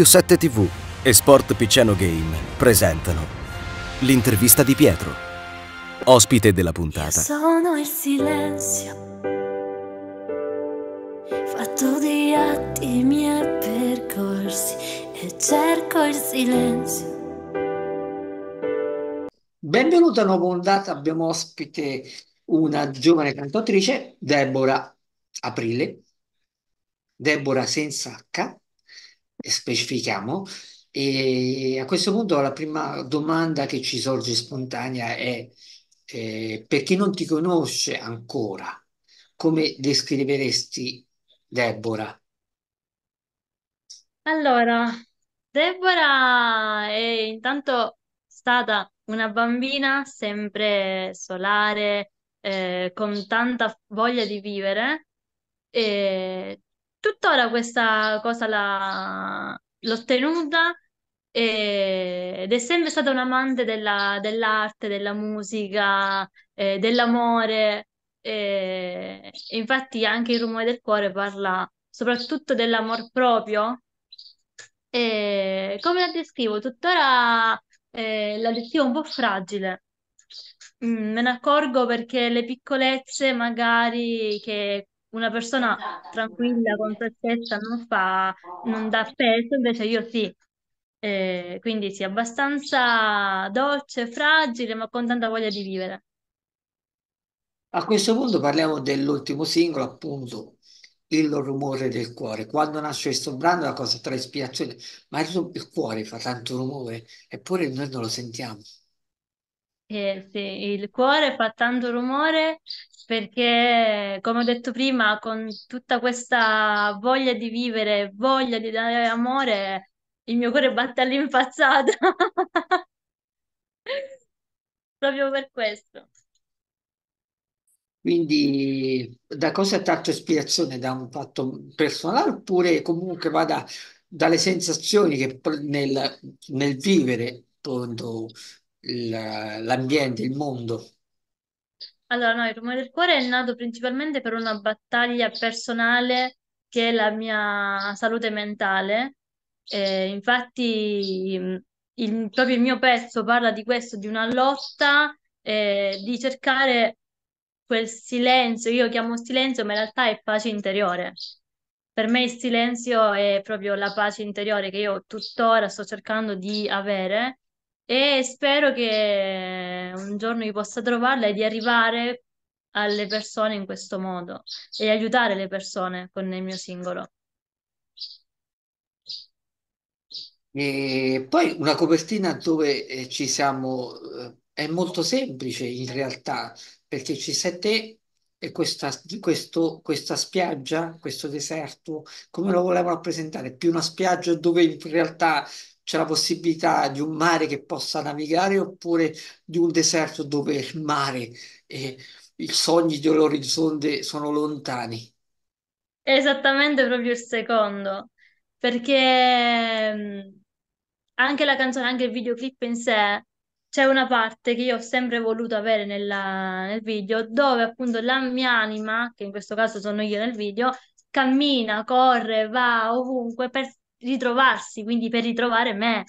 Radio 7 TV e Sport Piceno Game presentano l'intervista di Pietro, ospite della puntata. Io sono il silenzio, fatto di atti miei percorsi e cerco il silenzio. Benvenuta a una puntata, abbiamo ospite una giovane cantautrice, Deborah Aprile, Deborah senza H, eh, specifichiamo. E a questo punto la prima domanda che ci sorge spontanea è eh, per chi non ti conosce ancora, come descriveresti Deborah? Allora, Deborah è intanto stata una bambina sempre solare, eh, con tanta voglia di vivere, e Tuttora questa cosa la, l'ho tenuta e, eh, ed è sempre stata un amante della, dell'arte, della musica, eh, dell'amore. Eh, infatti anche il rumore del cuore parla soprattutto dell'amor proprio. E eh, come la descrivo? Tuttora eh, la descrivo un po' fragile. Mm, me ne accorgo perché le piccolezze magari che una persona tranquilla con stessa non fa, non dà peso, invece io sì. Eh, quindi sì, abbastanza dolce, fragile, ma con tanta voglia di vivere. A questo punto parliamo dell'ultimo singolo, appunto, Il rumore del cuore. Quando nasce questo brano la cosa tra ispirazione, ma il, il cuore fa tanto rumore, eppure noi non lo sentiamo. Eh, sì, il cuore fa tanto rumore perché, come ho detto prima, con tutta questa voglia di vivere, voglia di dare amore, il mio cuore batte all'impazzata. Proprio per questo. Quindi da cosa ha tratto ispirazione? Da un fatto personale oppure comunque vada dalle sensazioni che nel, nel vivere appunto, l'ambiente, il mondo? Allora, no, il rumore del cuore è nato principalmente per una battaglia personale che è la mia salute mentale. Eh, infatti, mm, il- proprio il mio pezzo parla di questo, di una lotta, eh, di cercare quel silenzio. Io chiamo silenzio, ma in realtà è pace interiore. Per me il silenzio è proprio la pace interiore che io tuttora sto cercando di avere e spero che un giorno io possa trovarla e di arrivare alle persone in questo modo e aiutare le persone con il mio singolo. E poi una copertina dove eh, ci siamo eh, è molto semplice in realtà perché ci sei te e questa, questo, questa spiaggia, questo deserto, come lo volevo rappresentare? Più una spiaggia dove in realtà c'è la possibilità di un mare che possa navigare oppure di un deserto dove il mare e i sogni dell'orizzonte sono lontani? esattamente proprio il secondo, perché mm, anche la canzone, anche il videoclip in sé, c'è una parte che io ho sempre voluto avere nella, nel video, dove appunto la mia anima, che in questo caso sono io nel video, cammina, corre, va ovunque per ritrovarsi, quindi per ritrovare me.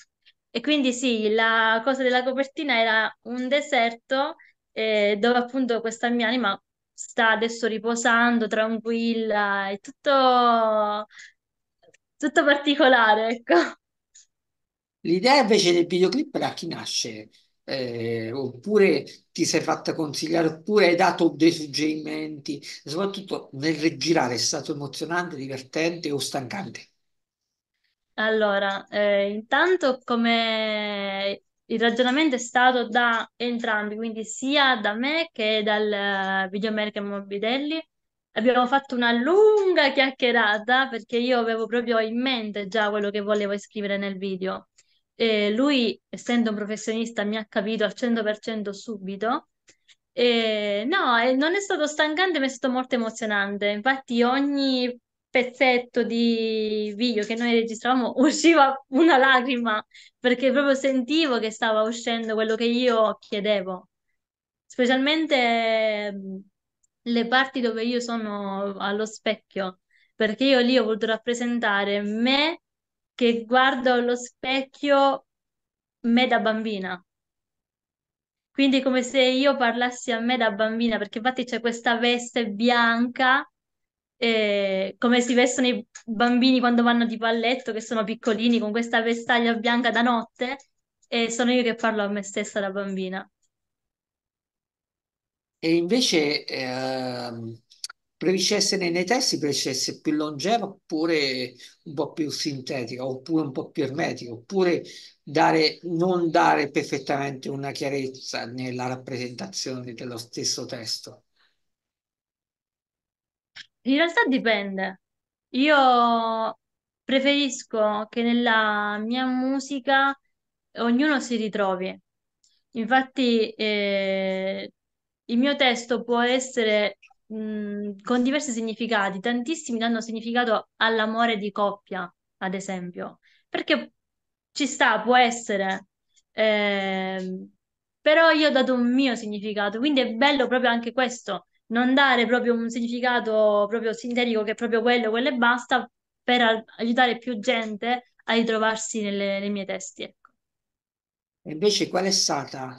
E quindi sì, la cosa della copertina era un deserto eh, dove appunto questa mia anima sta adesso riposando, tranquilla, è tutto, tutto particolare, ecco. L'idea invece del videoclip da chi nasce? Eh, oppure ti sei fatta consigliare, oppure hai dato dei suggerimenti, soprattutto nel girare è stato emozionante, divertente o stancante? Allora, eh, intanto come il ragionamento è stato da entrambi, quindi sia da me che dal eh, videomaker Morbidelli, abbiamo fatto una lunga chiacchierata perché io avevo proprio in mente già quello che volevo scrivere nel video. E lui, essendo un professionista, mi ha capito al 100% subito. E, no, non è stato stancante, ma è stato molto emozionante. Infatti, ogni pezzetto di video che noi registravamo usciva una lacrima perché proprio sentivo che stava uscendo quello che io chiedevo. Specialmente le parti dove io sono allo specchio, perché io lì ho voluto rappresentare me che guardo allo specchio me da bambina. Quindi come se io parlassi a me da bambina, perché infatti c'è questa veste bianca eh, come si vestono i bambini quando vanno di balletto, che sono piccolini, con questa vestaglia bianca da notte, e sono io che parlo a me stessa da bambina. E invece ehm, essere nei testi, preferisce più longeva oppure un po' più sintetica, oppure un po' più ermetica, oppure dare, non dare perfettamente una chiarezza nella rappresentazione dello stesso testo? In realtà dipende. Io preferisco che nella mia musica ognuno si ritrovi. Infatti, eh, il mio testo può essere mh, con diversi significati, tantissimi danno significato all'amore di coppia, ad esempio, perché ci sta, può essere, eh, però io ho dato un mio significato, quindi è bello proprio anche questo, non dare proprio un significato proprio sintetico che è proprio quello, quello e basta, per a- aiutare più gente a ritrovarsi nelle, nei miei testi. Ecco. Invece qual è stata,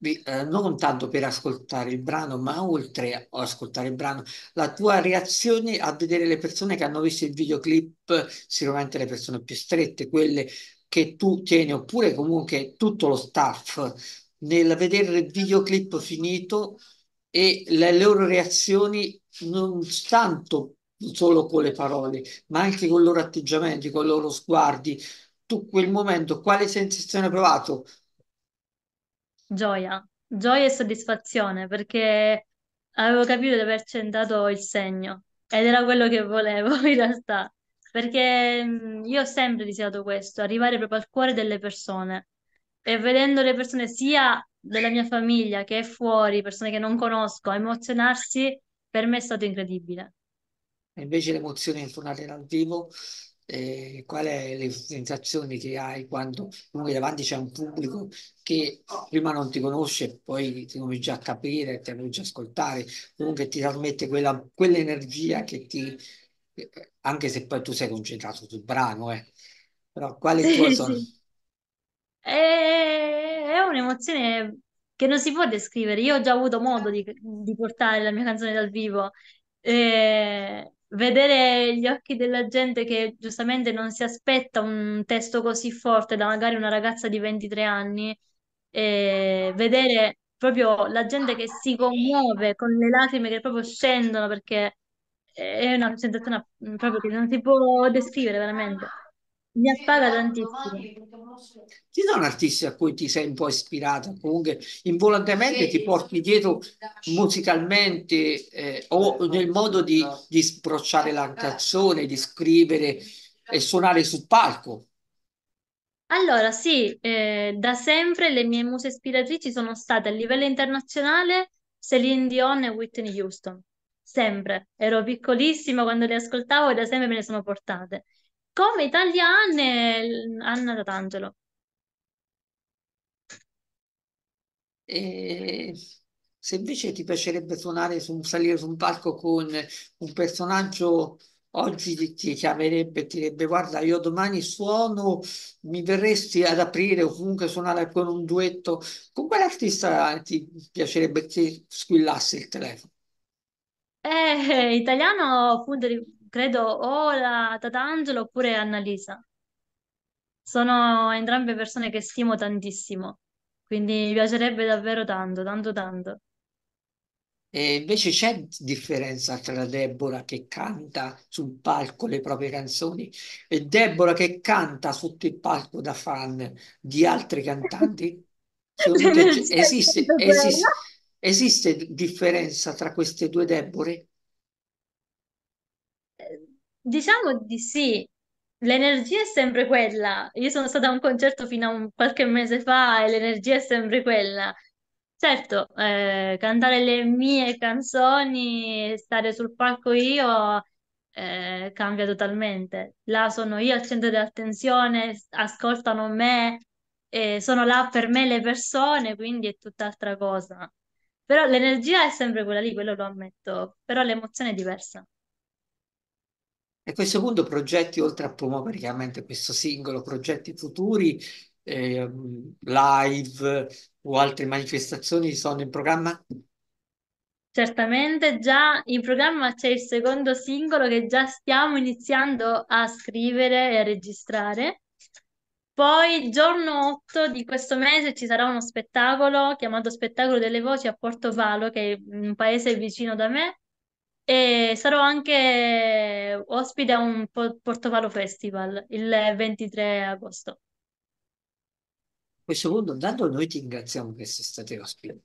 eh, non tanto per ascoltare il brano, ma oltre a ascoltare il brano, la tua reazione a vedere le persone che hanno visto il videoclip, sicuramente le persone più strette, quelle che tu tieni, oppure comunque tutto lo staff, nel vedere il videoclip finito, e le loro reazioni non tanto solo con le parole, ma anche con i loro atteggiamenti, con i loro sguardi. Tu quel momento, quale sensazione hai provato? Gioia, gioia e soddisfazione perché avevo capito di averci dato il segno ed era quello che volevo in realtà, perché io ho sempre desiderato questo, arrivare proprio al cuore delle persone e vedendo le persone sia della mia famiglia che è fuori, persone che non conosco, a emozionarsi, per me è stato incredibile. E invece l'emozione è tornata dal vivo eh, qual è le sensazioni che hai quando comunque davanti c'è un pubblico che prima non ti conosce, poi ti cominci a capire, ti cominci a ascoltare, comunque ti trasmette quella, quell'energia che ti, eh, anche se poi tu sei concentrato sul brano, eh, però quali sì, sì. sono? Eh, un'emozione che non si può descrivere. Io ho già avuto modo di, di portare la mia canzone dal vivo. Eh, vedere gli occhi della gente che giustamente non si aspetta un testo così forte da magari una ragazza di 23 anni, eh, vedere proprio la gente che si commuove con le lacrime che proprio scendono perché è una sensazione mm, proprio che non si può descrivere veramente. Mi appaga tantissimo. Ci sono artisti a cui ti sei un po' ispirata, comunque involontariamente ti porti dietro musicalmente eh, o nel modo di, di sprocciare la canzone, di scrivere e suonare sul palco. Allora, sì, eh, da sempre le mie muse ispiratrici sono state a livello internazionale Celine Dion e Whitney Houston. Sempre. Ero piccolissima quando le ascoltavo e da sempre me le sono portate come italiane Anna D'Angelo. E se invece ti piacerebbe suonare su, salire su un palco con un personaggio oggi ti, ti chiamerebbe e ti direbbe guarda io domani suono mi verresti ad aprire o comunque suonare con un duetto con quale artista ti piacerebbe che squillasse il telefono? Eh, italiano appunto credo o la Tatangelo oppure Annalisa. Sono entrambe persone che stimo tantissimo, quindi mi piacerebbe davvero tanto, tanto, tanto. E invece c'è differenza tra Deborah che canta sul palco le proprie canzoni e Deborah che canta sotto il palco da fan di altri cantanti? Esiste, esiste, esiste, differenza tra queste due Debore? Diciamo di sì, l'energia è sempre quella. Io sono stata a un concerto fino a un- qualche mese fa e l'energia è sempre quella. Certo, eh, cantare le mie canzoni, e stare sul palco io, eh, cambia totalmente. Là sono io al centro dell'attenzione, s- ascoltano me, eh, sono là per me le persone, quindi è tutt'altra cosa. Però l'energia è sempre quella lì, quello lo ammetto, però l'emozione è diversa. E a questo punto progetti, oltre a promuovere chiaramente questo singolo, progetti futuri, eh, live o altre manifestazioni sono in programma? Certamente già in programma c'è il secondo singolo che già stiamo iniziando a scrivere e a registrare. Poi giorno 8 di questo mese ci sarà uno spettacolo chiamato Spettacolo delle Voci a Porto Portovalo, che è un paese vicino da me, e sarò anche ospite a un po- Portofalo Festival il 23 agosto. A questo punto, intanto, noi ti ringraziamo per essere stati ospiti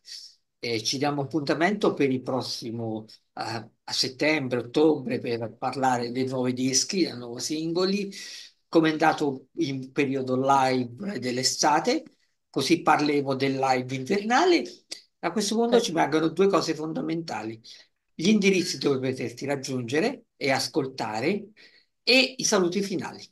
e ci diamo appuntamento per il prossimo eh, a settembre, ottobre per parlare dei nuovi dischi, dei nuovi singoli, come è andato in periodo live dell'estate, così parleremo del live invernale. A questo punto ci mancano due cose fondamentali gli indirizzi dove poterti raggiungere e ascoltare e i saluti finali.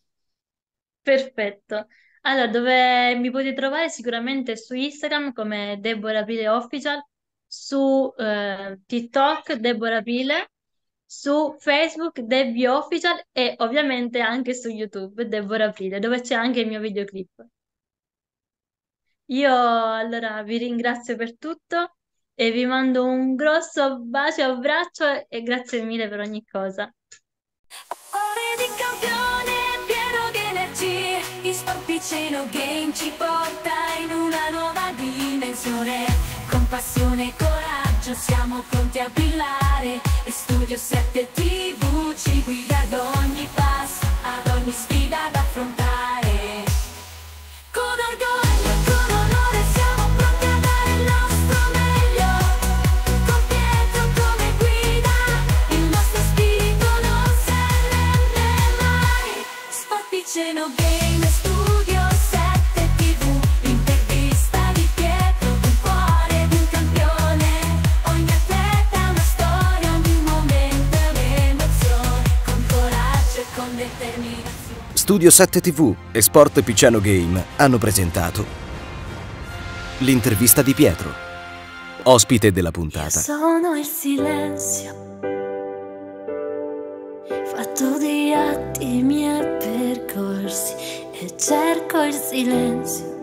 Perfetto. Allora, dove mi potete trovare sicuramente su Instagram come Deborah Pile Official, su eh, TikTok Deborah Pile, su Facebook Debbie Official e ovviamente anche su YouTube Deborah Pile, dove c'è anche il mio videoclip. Io allora vi ringrazio per tutto e vi mando un grosso bacio, abbraccio e grazie mille per ogni cosa. Ore di campione pieno di energie, Isporpiceno Game ci porta in una nuova dimensione. Con passione e coraggio siamo pronti a brillare e Studio 7 TV ci guida ad ogni passo, ad ogni sfida da affrontare. Studio 7 TV e Sport Picciano Game hanno presentato l'intervista di Pietro, ospite della puntata. Io sono il silenzio, fatto di atti miei percorsi e cerco il silenzio.